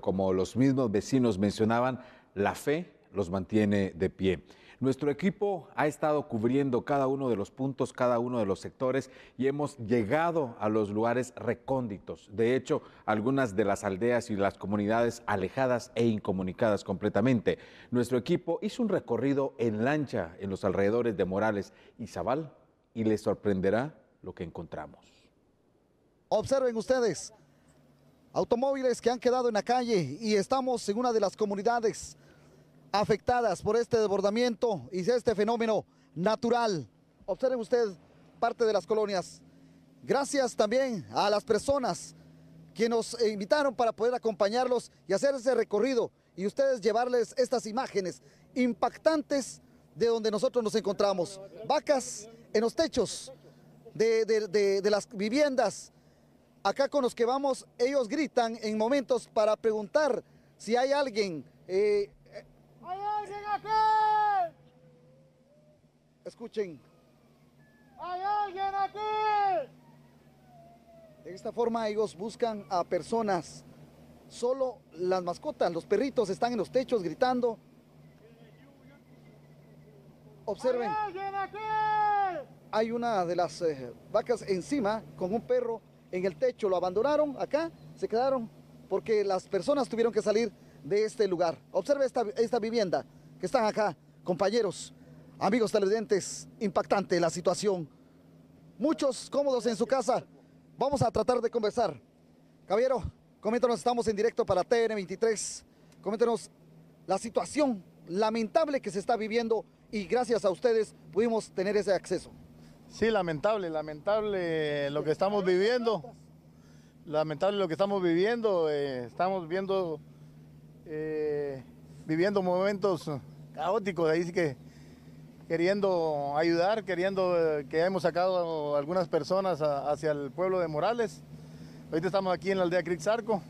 Como los mismos vecinos mencionaban, la fe los mantiene de pie. Nuestro equipo ha estado cubriendo cada uno de los puntos, cada uno de los sectores y hemos llegado a los lugares recónditos. De hecho, algunas de las aldeas y las comunidades alejadas e incomunicadas completamente. Nuestro equipo hizo un recorrido en lancha en los alrededores de Morales y Zabal y les sorprenderá lo que encontramos. Observen ustedes, Automóviles que han quedado en la calle y estamos en una de las comunidades afectadas por este desbordamiento y este fenómeno natural. Observen usted parte de las colonias. Gracias también a las personas que nos invitaron para poder acompañarlos y hacer ese recorrido y ustedes llevarles estas imágenes impactantes de donde nosotros nos encontramos. Vacas en los techos de las viviendas acá con los que vamos, ellos gritan en momentos para preguntar si hay alguien. Eh, eh, ¡Hay alguien aquí! Escuchen. ¡Hay alguien aquí! De esta forma ellos buscan a personas. Solo las mascotas, los perritos están en los techos gritando. Observen. ¡Hay aquí! Hay una de las eh, vacas encima con un perro en el techo, lo abandonaron acá, se quedaron porque las personas tuvieron que salir de este lugar. Observe esta, vivienda que están acá, compañeros, amigos televidentes, impactante la situación. Muchos cómodos en su casa. Vamos a tratar de conversar. Caballero, coméntanos, estamos en directo para TN23. Coméntanos la situación lamentable que se está viviendo y gracias a ustedes pudimos tener ese acceso. Sí, lamentable, lamentable lo que estamos viviendo. Lamentable lo que estamos viviendo. Eh, estamos viendo eh, viviendo momentos caóticos, ahí sí que queriendo ayudar, queriendo eh, que hemos sacado algunas personas hacia el pueblo de Morales. Ahorita estamos aquí en la aldea Crixarco.